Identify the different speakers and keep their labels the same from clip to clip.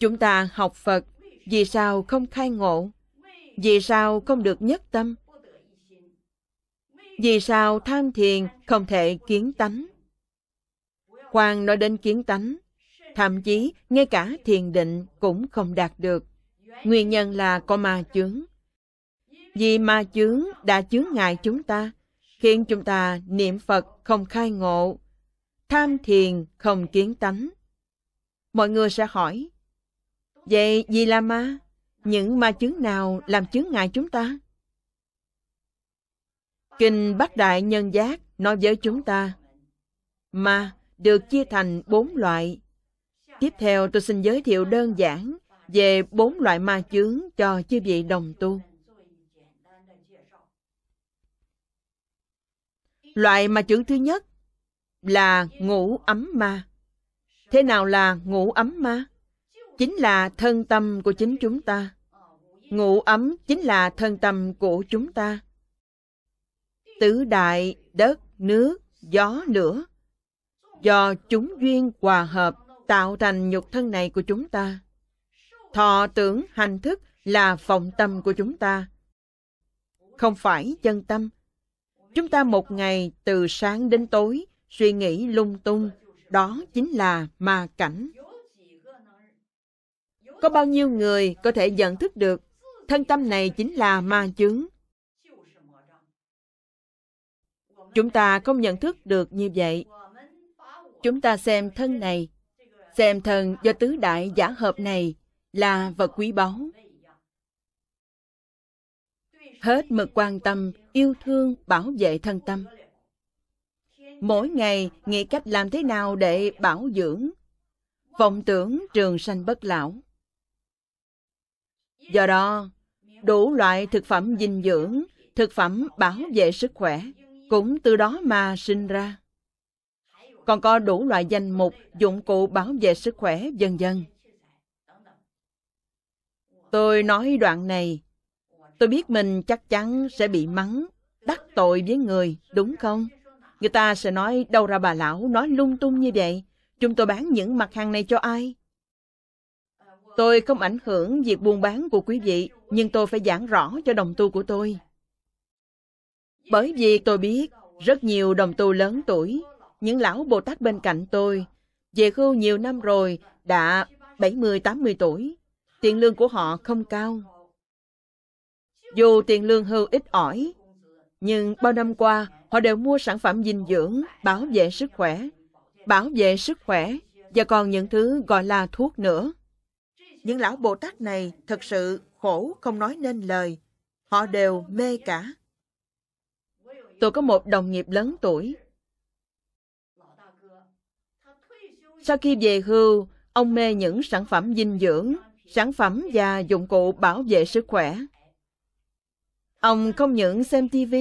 Speaker 1: Chúng ta học Phật, vì sao không khai ngộ? Vì sao không được nhất tâm? Vì sao tham thiền không thể kiến tánh? Khoan nói đến kiến tánh, thậm chí ngay cả thiền định cũng không đạt được. Nguyên nhân là có ma chướng. Vì ma chướng đã chướng ngại chúng ta, khiến chúng ta niệm Phật không khai ngộ, tham thiền không kiến tánh. Mọi người sẽ hỏi, Vậy vì là ma, những ma chứng nào làm chứng ngại chúng ta? Kinh Bát Đại Nhân Giác nói với chúng ta, ma được chia thành bốn loại. Tiếp theo tôi xin giới thiệu đơn giản về bốn loại ma chứng cho chư vị đồng tu. Loại ma chứng thứ nhất là ngủ ấm ma. Thế nào là ngủ ấm ma? chính là thân tâm của chính chúng ta. Ngủ ấm chính là thân tâm của chúng ta. Tứ đại, đất, nước, gió, lửa. Do chúng duyên hòa hợp tạo thành nhục thân này của chúng ta. Thọ tưởng hành thức là vọng tâm của chúng ta. Không phải chân tâm. Chúng ta một ngày từ sáng đến tối suy nghĩ lung tung, đó chính là ma cảnh. Có bao nhiêu người có thể nhận thức được thân tâm này chính là ma chứng Chúng ta không nhận thức được như vậy. Chúng ta xem thân này, xem thân do tứ đại giả hợp này là vật quý báu. Hết mực quan tâm, yêu thương, bảo vệ thân tâm. Mỗi ngày nghĩ cách làm thế nào để bảo dưỡng, vọng tưởng trường sanh bất lão. Do đó, đủ loại thực phẩm dinh dưỡng, thực phẩm bảo vệ sức khỏe cũng từ đó mà sinh ra. Còn có đủ loại danh mục, dụng cụ bảo vệ sức khỏe, vân dân. Tôi nói đoạn này, tôi biết mình chắc chắn sẽ bị mắng, đắc tội với người, đúng không? Người ta sẽ nói đâu ra bà lão nói lung tung như vậy. Chúng tôi bán những mặt hàng này cho ai? Tôi không ảnh hưởng việc buôn bán của quý vị, nhưng tôi phải giảng rõ cho đồng tu của tôi. Bởi vì tôi biết, rất nhiều đồng tu lớn tuổi, những lão Bồ Tát bên cạnh tôi, về hưu nhiều năm rồi, đã 70-80 tuổi, tiền lương của họ không cao. Dù tiền lương hưu ít ỏi, nhưng bao năm qua, họ đều mua sản phẩm dinh dưỡng, bảo vệ sức khỏe, bảo vệ sức khỏe, và còn những thứ gọi là thuốc nữa. Những lão Bồ Tát này thật sự khổ không nói nên lời. Họ đều mê cả. Tôi có một đồng nghiệp lớn tuổi. Sau khi về hưu, ông mê những sản phẩm dinh dưỡng, sản phẩm và dụng cụ bảo vệ sức khỏe. Ông không những xem TV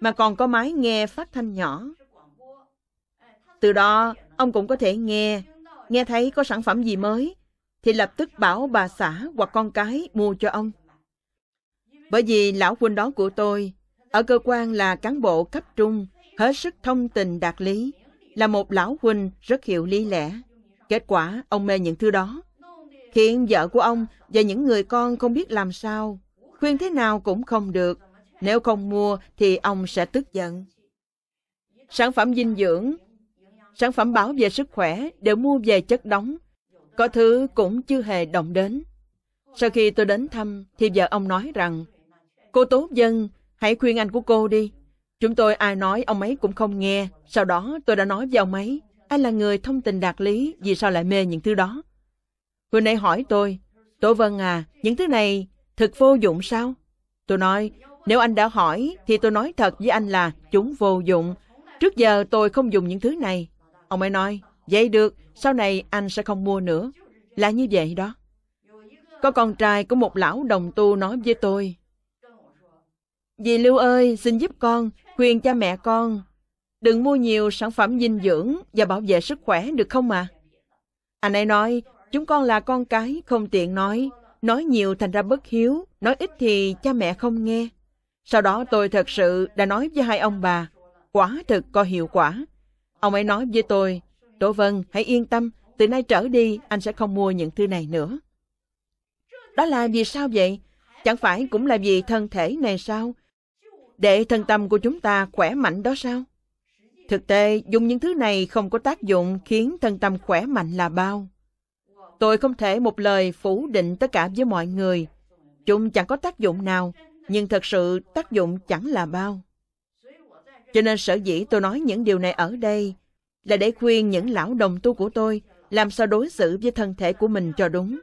Speaker 1: mà còn có máy nghe phát thanh nhỏ. Từ đó, ông cũng có thể nghe, nghe thấy có sản phẩm gì mới thì lập tức bảo bà xã hoặc con cái mua cho ông. Bởi vì lão huynh đó của tôi ở cơ quan là cán bộ cấp trung, hết sức thông tình đạt lý, là một lão huynh rất hiểu lý lẽ. Kết quả ông mê những thứ đó, khiến vợ của ông và những người con không biết làm sao, khuyên thế nào cũng không được. Nếu không mua thì ông sẽ tức giận. Sản phẩm dinh dưỡng, sản phẩm bảo vệ sức khỏe đều mua về chất đóng, có thứ cũng chưa hề động đến. Sau khi tôi đến thăm, thì vợ ông nói rằng, Cô Tố Dân, hãy khuyên anh của cô đi. Chúng tôi ai nói ông ấy cũng không nghe. Sau đó tôi đã nói với ông ấy, anh là người thông tình đạt lý, vì sao lại mê những thứ đó? Vừa nãy hỏi tôi, Tố Vân à, những thứ này thực vô dụng sao? Tôi nói, nếu anh đã hỏi, thì tôi nói thật với anh là chúng vô dụng. Trước giờ tôi không dùng những thứ này. Ông ấy nói, Vậy được, sau này anh sẽ không mua nữa. Là như vậy đó. Có con trai của một lão đồng tu nói với tôi. Dì Lưu ơi, xin giúp con, khuyên cha mẹ con. Đừng mua nhiều sản phẩm dinh dưỡng và bảo vệ sức khỏe được không ạ? À? Anh ấy nói, chúng con là con cái, không tiện nói. Nói nhiều thành ra bất hiếu, nói ít thì cha mẹ không nghe. Sau đó tôi thật sự đã nói với hai ông bà, quả thực có hiệu quả. Ông ấy nói với tôi, Đỗ Vân, hãy yên tâm, từ nay trở đi anh sẽ không mua những thứ này nữa. Đó là vì sao vậy? Chẳng phải cũng là vì thân thể này sao? Để thân tâm của chúng ta khỏe mạnh đó sao? Thực tế, dùng những thứ này không có tác dụng khiến thân tâm khỏe mạnh là bao. Tôi không thể một lời phủ định tất cả với mọi người. Chúng chẳng có tác dụng nào, nhưng thật sự tác dụng chẳng là bao. Cho nên sở dĩ tôi nói những điều này ở đây là để khuyên những lão đồng tu của tôi làm sao đối xử với thân thể của mình cho đúng.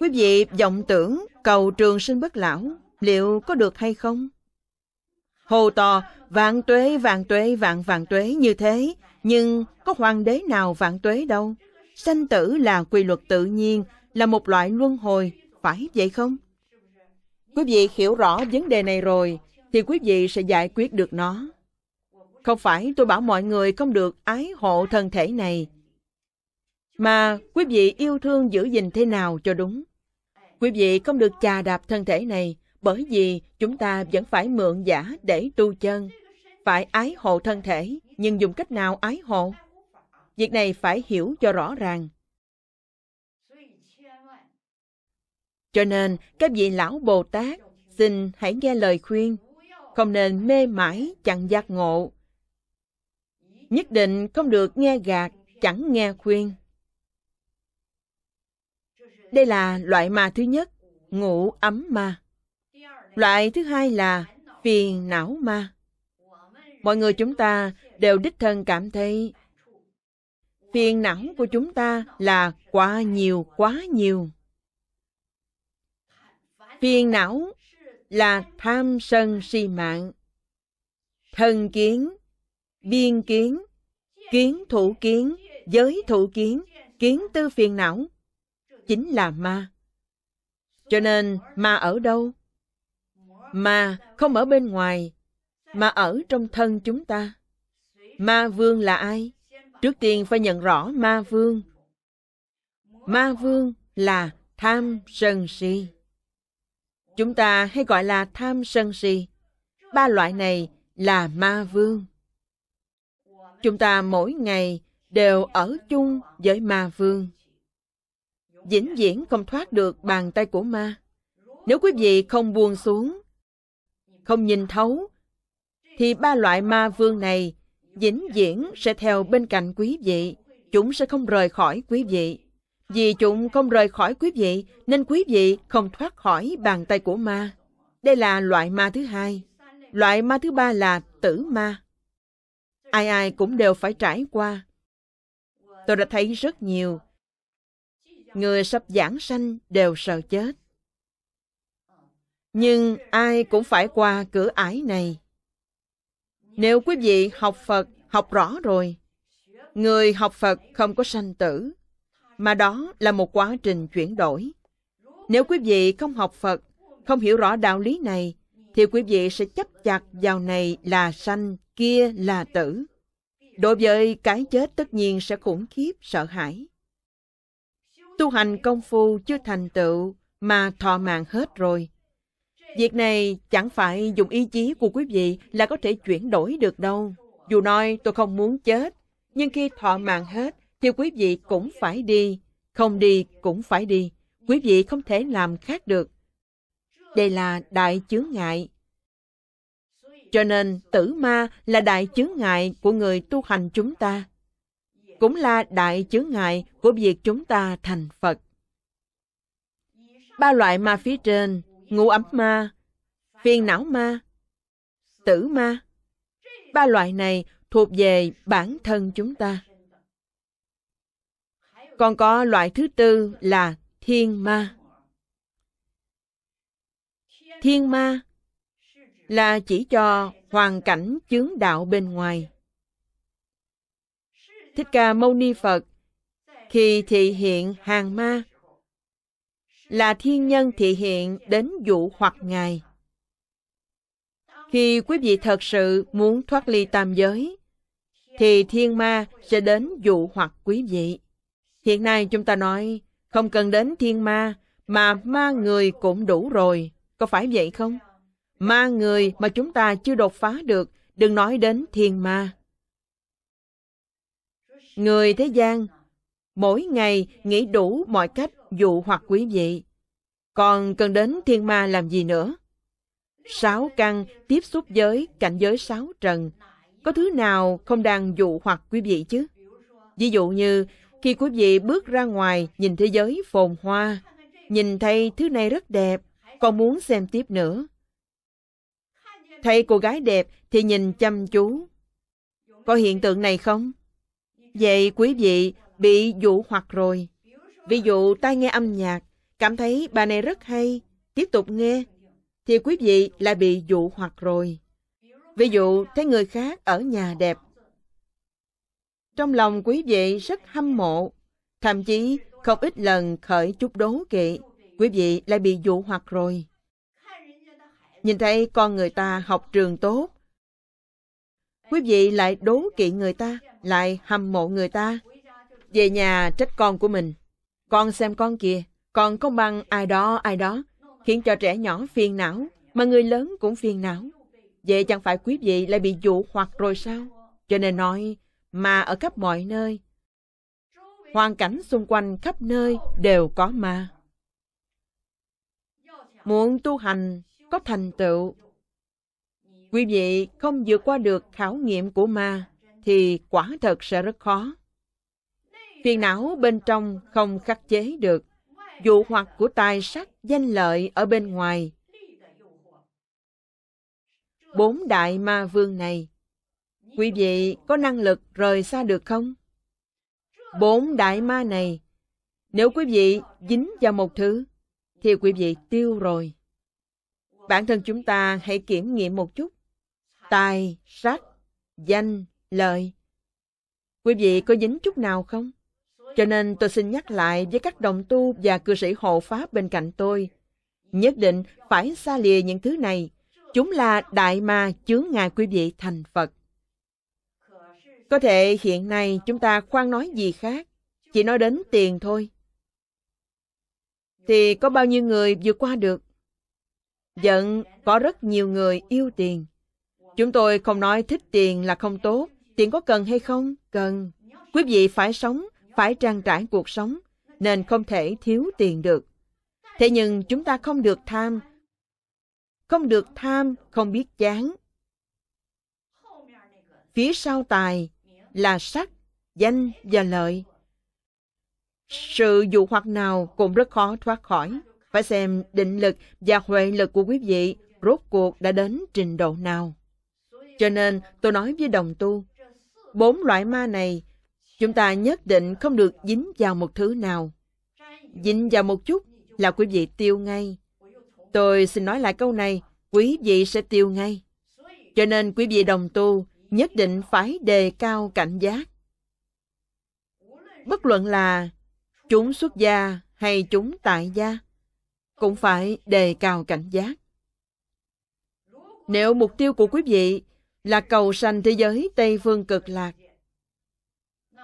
Speaker 1: Quý vị vọng tưởng cầu trường sinh bất lão liệu có được hay không? Hồ to vạn tuế vạn tuế vạn vạn tuế như thế nhưng có hoàng đế nào vạn tuế đâu. Sanh tử là quy luật tự nhiên, là một loại luân hồi, phải vậy không? Quý vị hiểu rõ vấn đề này rồi, thì quý vị sẽ giải quyết được nó. Không phải tôi bảo mọi người không được ái hộ thân thể này, mà quý vị yêu thương giữ gìn thế nào cho đúng. Quý vị không được chà đạp thân thể này, bởi vì chúng ta vẫn phải mượn giả để tu chân, phải ái hộ thân thể, nhưng dùng cách nào ái hộ? Việc này phải hiểu cho rõ ràng. Cho nên, các vị lão Bồ Tát, xin hãy nghe lời khuyên không nên mê mãi chẳng giác ngộ. Nhất định không được nghe gạt, chẳng nghe khuyên. Đây là loại ma thứ nhất, ngủ ấm ma. Loại thứ hai là phiền não ma. Mọi người chúng ta đều đích thân cảm thấy phiền não của chúng ta là quá nhiều quá nhiều. Phiền não là tham sân si mạng. thân kiến, biên kiến, kiến thủ kiến, giới thủ kiến, kiến tư phiền não, chính là ma. Cho nên ma ở đâu? Ma không ở bên ngoài, mà ở trong thân chúng ta. Ma vương là ai? Trước tiên phải nhận rõ ma vương. Ma vương là tham sân si. Chúng ta hay gọi là tham sân si. Ba loại này là ma vương. Chúng ta mỗi ngày đều ở chung với ma vương. Vĩnh viễn không thoát được bàn tay của ma. Nếu quý vị không buông xuống, không nhìn thấu, thì ba loại ma vương này vĩnh viễn sẽ theo bên cạnh quý vị. Chúng sẽ không rời khỏi quý vị. Vì chúng không rời khỏi quý vị, nên quý vị không thoát khỏi bàn tay của ma. Đây là loại ma thứ hai. Loại ma thứ ba là tử ma. Ai ai cũng đều phải trải qua. Tôi đã thấy rất nhiều. Người sắp giảng sanh đều sợ chết. Nhưng ai cũng phải qua cửa ải này. Nếu quý vị học Phật, học rõ rồi, người học Phật không có sanh tử mà đó là một quá trình chuyển đổi. Nếu quý vị không học Phật, không hiểu rõ đạo lý này, thì quý vị sẽ chấp chặt vào này là sanh, kia là tử. Đối với cái chết tất nhiên sẽ khủng khiếp, sợ hãi. Tu hành công phu chưa thành tựu mà thọ mạng hết rồi. Việc này chẳng phải dùng ý chí của quý vị là có thể chuyển đổi được đâu. Dù nói tôi không muốn chết, nhưng khi thọ mạng hết, thì quý vị cũng phải đi, không đi cũng phải đi. Quý vị không thể làm khác được. Đây là đại chướng ngại. Cho nên tử ma là đại chướng ngại của người tu hành chúng ta. Cũng là đại chướng ngại của việc chúng ta thành Phật. Ba loại ma phía trên, ngũ ấm ma, phiền não ma, tử ma. Ba loại này thuộc về bản thân chúng ta. Còn có loại thứ tư là thiên ma. Thiên ma là chỉ cho hoàn cảnh chướng đạo bên ngoài. Thích Ca Mâu Ni Phật khi thị hiện hàng ma là thiên nhân thị hiện đến dụ hoặc ngài. Khi quý vị thật sự muốn thoát ly tam giới, thì thiên ma sẽ đến dụ hoặc quý vị. Hiện nay chúng ta nói, không cần đến thiên ma, mà ma người cũng đủ rồi. Có phải vậy không? Ma người mà chúng ta chưa đột phá được, đừng nói đến thiên ma. Người thế gian, mỗi ngày nghĩ đủ mọi cách dụ hoặc quý vị. Còn cần đến thiên ma làm gì nữa? Sáu căn tiếp xúc với cảnh giới sáu trần. Có thứ nào không đang dụ hoặc quý vị chứ? Ví dụ như khi quý vị bước ra ngoài nhìn thế giới phồn hoa, nhìn thấy thứ này rất đẹp, còn muốn xem tiếp nữa. Thấy cô gái đẹp thì nhìn chăm chú. Có hiện tượng này không? Vậy quý vị bị dụ hoặc rồi. Ví dụ tai nghe âm nhạc, cảm thấy bà này rất hay, tiếp tục nghe, thì quý vị lại bị dụ hoặc rồi. Ví dụ thấy người khác ở nhà đẹp trong lòng quý vị rất hâm mộ, thậm chí không ít lần khởi chút đố kỵ, quý vị lại bị dụ hoặc rồi. Nhìn thấy con người ta học trường tốt, quý vị lại đố kỵ người ta, lại hâm mộ người ta. Về nhà trách con của mình, con xem con kìa, con không bằng ai đó ai đó, khiến cho trẻ nhỏ phiền não, mà người lớn cũng phiền não. Vậy chẳng phải quý vị lại bị dụ hoặc rồi sao? Cho nên nói, mà ở khắp mọi nơi. Hoàn cảnh xung quanh khắp nơi đều có ma. Muốn tu hành có thành tựu, quý vị không vượt qua được khảo nghiệm của ma thì quả thật sẽ rất khó. Phiền não bên trong không khắc chế được, dụ hoặc của tài sắc danh lợi ở bên ngoài. Bốn đại ma vương này Quý vị có năng lực rời xa được không? Bốn đại ma này, nếu quý vị dính vào một thứ, thì quý vị tiêu rồi. Bản thân chúng ta hãy kiểm nghiệm một chút. Tài, sắc, danh, lợi. Quý vị có dính chút nào không? Cho nên tôi xin nhắc lại với các đồng tu và cư sĩ hộ pháp bên cạnh tôi. Nhất định phải xa lìa những thứ này. Chúng là đại ma chướng ngài quý vị thành Phật. Có thể hiện nay chúng ta khoan nói gì khác, chỉ nói đến tiền thôi. Thì có bao nhiêu người vượt qua được? Giận có rất nhiều người yêu tiền. Chúng tôi không nói thích tiền là không tốt, tiền có cần hay không? Cần. Quý vị phải sống, phải trang trải cuộc sống, nên không thể thiếu tiền được. Thế nhưng chúng ta không được tham, không được tham, không biết chán. Phía sau tài là sắc, danh và lợi. Sự dụ hoặc nào cũng rất khó thoát khỏi. Phải xem định lực và huệ lực của quý vị rốt cuộc đã đến trình độ nào. Cho nên tôi nói với đồng tu, bốn loại ma này, chúng ta nhất định không được dính vào một thứ nào. Dính vào một chút là quý vị tiêu ngay. Tôi xin nói lại câu này, quý vị sẽ tiêu ngay. Cho nên quý vị đồng tu nhất định phải đề cao cảnh giác. Bất luận là chúng xuất gia hay chúng tại gia, cũng phải đề cao cảnh giác. Nếu mục tiêu của quý vị là cầu sanh thế giới Tây Phương cực lạc,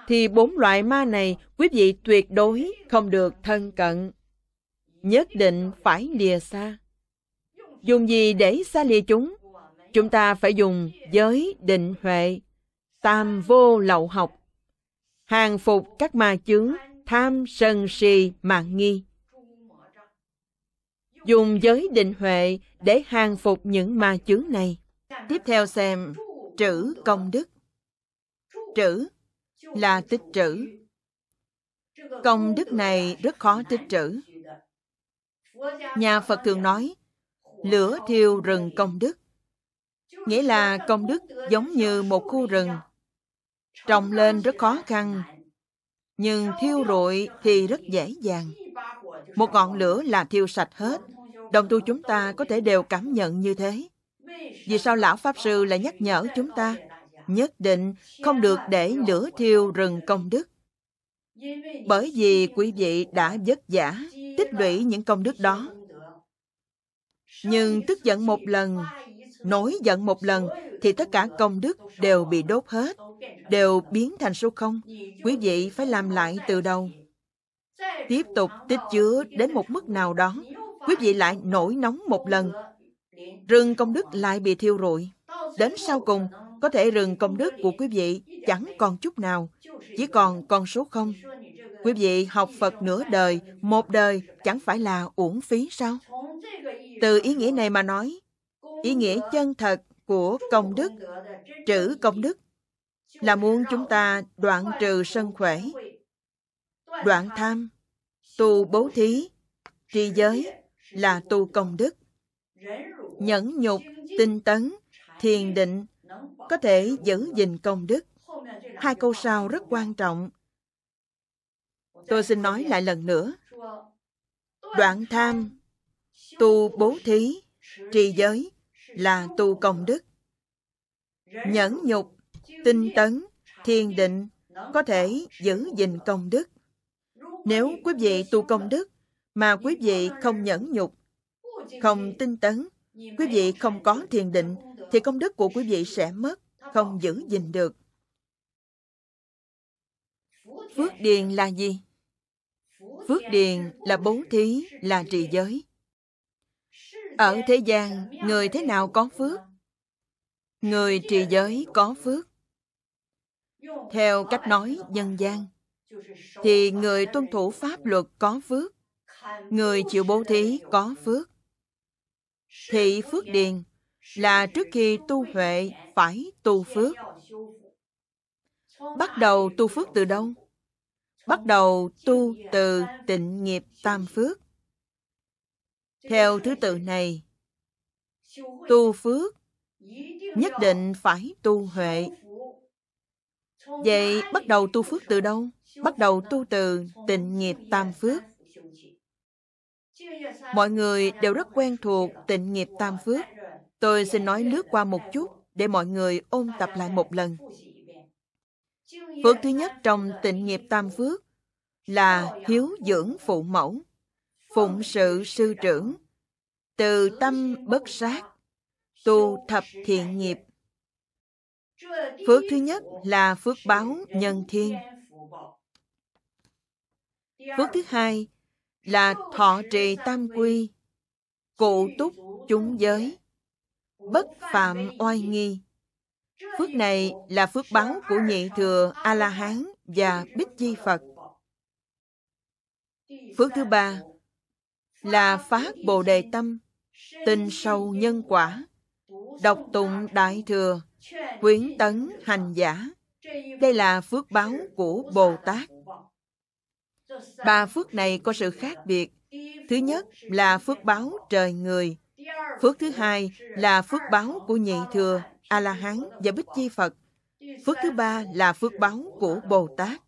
Speaker 1: thì bốn loại ma này quý vị tuyệt đối không được thân cận. Nhất định phải lìa xa. Dùng gì để xa lìa chúng? chúng ta phải dùng giới định huệ, tam vô lậu học, hàng phục các ma chứng tham sân si mạng nghi. Dùng giới định huệ để hàng phục những ma chứng này. Tiếp theo xem trữ công đức. Trữ là tích trữ. Công đức này rất khó tích trữ. Nhà Phật thường nói, lửa thiêu rừng công đức nghĩa là công đức giống như một khu rừng trồng lên rất khó khăn nhưng thiêu rụi thì rất dễ dàng một ngọn lửa là thiêu sạch hết đồng tu chúng ta có thể đều cảm nhận như thế vì sao lão pháp sư lại nhắc nhở chúng ta nhất định không được để lửa thiêu rừng công đức bởi vì quý vị đã vất vả tích lũy những công đức đó nhưng tức giận một lần nổi giận một lần thì tất cả công đức đều bị đốt hết, đều biến thành số không. Quý vị phải làm lại từ đầu. Tiếp tục tích chứa đến một mức nào đó, quý vị lại nổi nóng một lần. Rừng công đức lại bị thiêu rụi. Đến sau cùng, có thể rừng công đức của quý vị chẳng còn chút nào, chỉ còn con số không. Quý vị học Phật nửa đời, một đời chẳng phải là uổng phí sao? Từ ý nghĩa này mà nói, ý nghĩa chân thật của công đức, trữ công đức, là muốn chúng ta đoạn trừ sân khỏe, đoạn tham, tu bố thí, trì giới là tu công đức. Nhẫn nhục, tinh tấn, thiền định có thể giữ gìn công đức. Hai câu sau rất quan trọng. Tôi xin nói lại lần nữa. Đoạn tham, tu bố thí, trì giới là tu công đức. Nhẫn nhục, tinh tấn, thiền định có thể giữ gìn công đức. Nếu quý vị tu công đức mà quý vị không nhẫn nhục, không tinh tấn, quý vị không có thiền định thì công đức của quý vị sẽ mất, không giữ gìn được. Phước điền là gì? Phước điền là bố thí, là trì giới. Ở thế gian, người thế nào có phước? Người trì giới có phước. Theo cách nói dân gian, thì người tuân thủ pháp luật có phước, người chịu bố thí có phước. Thị phước điền là trước khi tu huệ phải tu phước. Bắt đầu tu phước từ đâu? Bắt đầu tu từ tịnh nghiệp tam phước. Theo thứ tự này,
Speaker 2: tu phước
Speaker 1: nhất định phải tu huệ. Vậy bắt đầu tu phước từ đâu? Bắt đầu tu từ tịnh nghiệp tam phước. Mọi người đều rất quen thuộc tịnh nghiệp tam phước. Tôi xin nói lướt qua một chút để mọi người ôn tập lại một lần. Phước thứ nhất trong tịnh nghiệp tam phước là hiếu dưỡng phụ mẫu phụng sự sư trưởng, từ tâm bất sát, tu thập thiện nghiệp. Phước thứ nhất là phước báo nhân thiên. Phước thứ hai là thọ trì tam quy, cụ túc chúng giới, bất phạm oai nghi. Phước này là phước báo của nhị thừa A-la-hán và Bích Di Phật. Phước thứ ba là phát Bồ Đề Tâm, tinh sâu nhân quả, đọc tụng Đại Thừa, quyến tấn hành giả. Đây là phước báo của Bồ Tát. Ba phước này có sự khác biệt. Thứ nhất là phước báo trời người. Phước thứ hai là phước báo của nhị thừa, A-la-hán và Bích Chi Phật. Phước thứ ba là phước báo của Bồ Tát.